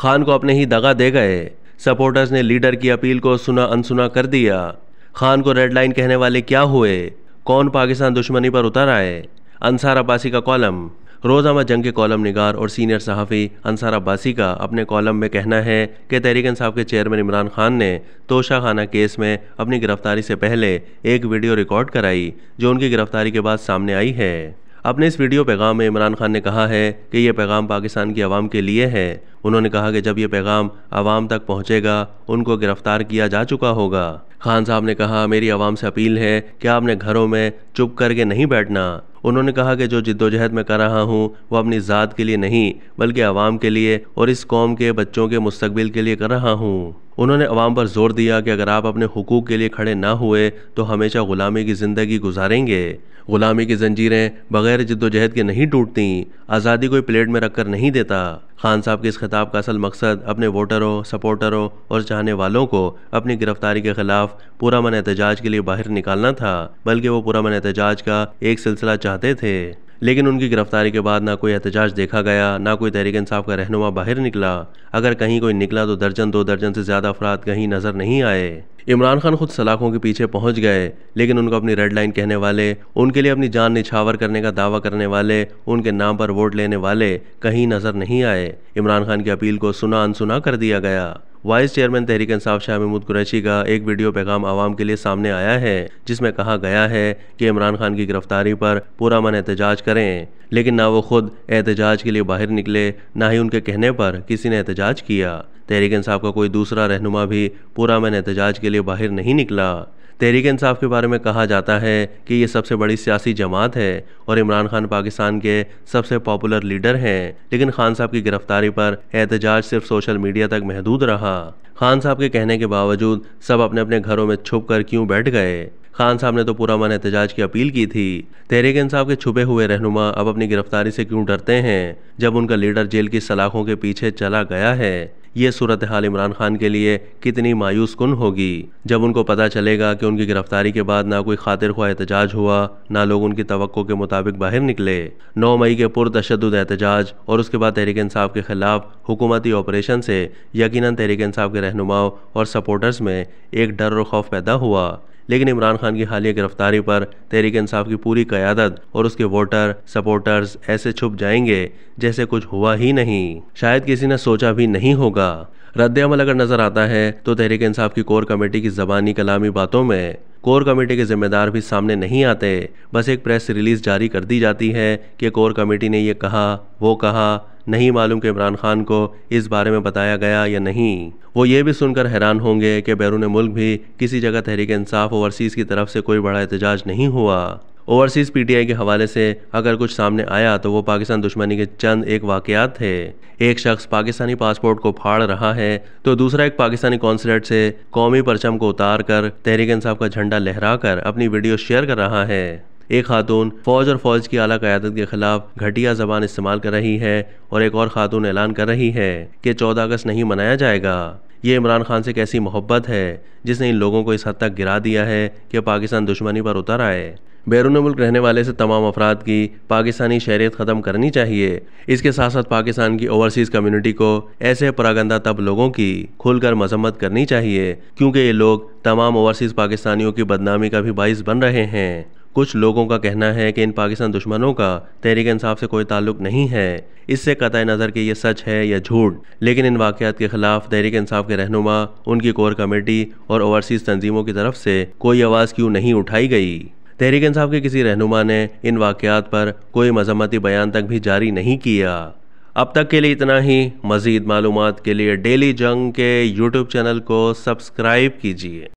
खान को अपने ही दगा दे गए सपोर्टर्स ने लीडर की अपील को सुना अनसुना कर दिया खान को रेड लाइन कहने वाले क्या हुए कौन पाकिस्तान दुश्मनी पर उतर आए अंसार अब्बासी का कॉलम रोज़ामा जंग के कॉलम निगार और सीनियर सहाफ़ी अंसार अब्बासी का अपने कॉलम में कहना है कि तहरीक इंसाफ के चेयरमैन इमरान खान ने तोशा खाना केस में अपनी गिरफ्तारी से पहले एक वीडियो रिकॉर्ड कराई जो उनकी गिरफ्तारी के बाद सामने आई है अपने इस वीडियो पैगाम में इमरान खान ने कहा है कि यह पैगाम पाकिस्तान की आवाम के लिए है उन्होंने कहा कि जब यह पैगाम आवाम तक पहुंचेगा उनको गिरफ्तार किया जा चुका होगा खान साहब ने कहा मेरी आवाम से अपील है कि आपने घरों में चुप करके नहीं बैठना उन्होंने कहा कि जो जिद्दोजहद में कर रहा हूँ वो अपनी ज़ात के लिए नहीं बल्कि आवाम के लिए और इस कौम के बच्चों के मुस्तबिल के लिए कर रहा हूँ उन्होंने अवाम पर जोर दिया कि अगर आप अपने हकूक़ के लिए खड़े ना हुए तो हमेशा ग़ुलामी की ज़िंदगी गुजारेंगे ग़ुलामी की जंजीरें बग़ैर जद्दोजहद के नहीं टूटती आज़ादी कोई प्लेट में रख कर नहीं देता खान साहब के इस खिताब का असल मकसद अपने वोटरों सपोर्टरों और चाहने वालों को अपनी गिरफ्तारी के खिलाफ मन एहतजाज के लिए बाहर निकालना था बल्कि वो मन एहतजाज का एक सिलसिला चाहते थे लेकिन उनकी गिरफ्तारी के बाद ना कोई एहतजाज देखा गया ना कोई तहरीक इंसाफ का रहनुमा बाहर निकला अगर कहीं कोई निकला तो दर्जन दो दर्जन से ज़्यादा अफराद कहीं नज़र नहीं आए इमरान खान खुद सलाखों के पीछे पहुंच गए लेकिन उनको अपनी रेड लाइन कहने वाले उनके लिए अपनी जान निछावर करने का दावा करने वाले उनके नाम पर वोट लेने वाले कहीं नज़र नहीं आए इमरान खान की अपील को सुना अनसुना कर दिया गया वाइस चेयरमैन तहरीक इंसाफ शाह महमूद कुरैशी का एक वीडियो पैगाम आवाम के लिए सामने आया है जिसमें कहा गया है कि इमरान खान की गिरफ्तारी पर पूरा मन एहतजाज करें लेकिन ना वो खुद एहतजाज के लिए बाहर निकले ना ही उनके कहने पर किसी ने एहतजाज किया तहरीक इंसाफ का कोई दूसरा रहनुमा भी पूरा मन एहतजाज के लिए बाहर नहीं निकला तहरीक इंसाफ के बारे में कहा जाता है कि ये सबसे बड़ी सियासी जमात है और इमरान खान पाकिस्तान के सबसे पॉपुलर लीडर हैं लेकिन खान साहब की गिरफ्तारी पर एहतजाज सिर्फ सोशल मीडिया तक महदूद रहा खान साहब के कहने के बावजूद सब अपने अपने घरों में छुप कर क्यों बैठ गए खान साहब ने तो पूरा मन एहतजाज की अपील की थी तहरीक इंसाफ के छुपे हुए रहनुमा अब अपनी गिरफ्तारी से क्यों डरते हैं जब उनका लीडर जेल की सलाखों के पीछे चला गया है ये सूरत हाल इमरान खान के लिए कितनी मायूस कन होगी जब उनको पता चलेगा कि उनकी गिरफ्तारी के बाद ना कोई खातिर ख्वा एहतजाज हुआ ना लोग उनकी तो के मुताबिक बाहर निकले नौ मई के पुरतशद एहतजाज और उसके बाद तहरीक इंसाफ के खिलाफ हुकूमती ऑपरेशन से यकीन तहरीक इंसाफ के रहनुमाओं और सपोर्टर्स में एक डर और खौफ पैदा हुआ लेकिन इमरान खान की हालिया गिरफ्तारी पर तहरीक इंसाफ की पूरी क्यादत और उसके वोटर सपोर्टर्स ऐसे छुप जाएंगे जैसे कुछ हुआ ही नहीं शायद किसी ने सोचा भी नहीं होगा रद्द अमल अगर नजर आता है तो तहरीक इंसाफ की कोर कमेटी की जबानी कलामी बातों में कोर कमेटी के जिम्मेदार भी सामने नहीं आते बस एक प्रेस रिलीज जारी कर दी जाती है कि कोर कमेटी ने ये कहा वो कहा नहीं मालूम कि इमरान खान को इस बारे में बताया गया या नहीं वो ये भी सुनकर हैरान होंगे कि बैरून मुल्क भी किसी जगह तहरीक इंसाफ ओवरसीज़ की तरफ से कोई बड़ा एहतजाज नहीं हुआ ओवरसीज़ पीटीआई के हवाले से अगर कुछ सामने आया तो वो पाकिस्तान दुश्मनी के चंद एक वाक़ात थे एक शख्स पाकिस्तानी पासपोर्ट को फाड़ रहा है तो दूसरा एक पाकिस्तानी कौंसलेट से कौमी परचम को उतार कर तहरीक इंसाफ का झंडा लहरा कर अपनी वीडियो शेयर कर रहा है एक खातून फौज और फौज की आला क्यादत के खिलाफ घटिया जबान इस्तेमाल कर रही है और एक और खातून ऐलान कर रही है कि चौदह अगस्त नहीं मनाया जाएगा ये इमरान खान से कैसी मोहब्बत है जिसने इन लोगों को इस हद तक गिरा दिया है कि पाकिस्तान दुश्मनी पर उतर आए बैरून मुल्क रहने वाले से तमाम अफराद की पाकिस्तानी शहरीत ख़त्म करनी चाहिए इसके साथ साथ पाकिस्तान की ओवरसीज़ कम्युनिटी को ऐसे परागंदा तब लोगों की खुलकर मजम्मत करनी चाहिए क्योंकि ये लोग तमाम ओवरसीज़ पाकिस्तानियों की बदनामी का भी बायस बन रहे हैं कुछ लोगों का कहना है कि इन पाकिस्तान दुश्मनों का तहरीक इंसाफ से कोई ताल्लुक नहीं है इससे कतः नज़र कि ये सच है या झूठ लेकिन इन वाक़ात के खिलाफ तहरीक इंसाफ के रहनुमा उनकी कोर कमेटी और ओवरसीज़ तंजीमों की तरफ से कोई आवाज़ क्यों नहीं उठाई गई तहरीक इंसाफ के किसी रहनुमा ने इन वाक़ात पर कोई मजम्मती बयान तक भी जारी नहीं किया अब तक के लिए इतना ही मज़ीद मालूम के लिए डेली जंग के यूट्यूब चैनल को सब्सक्राइब कीजिए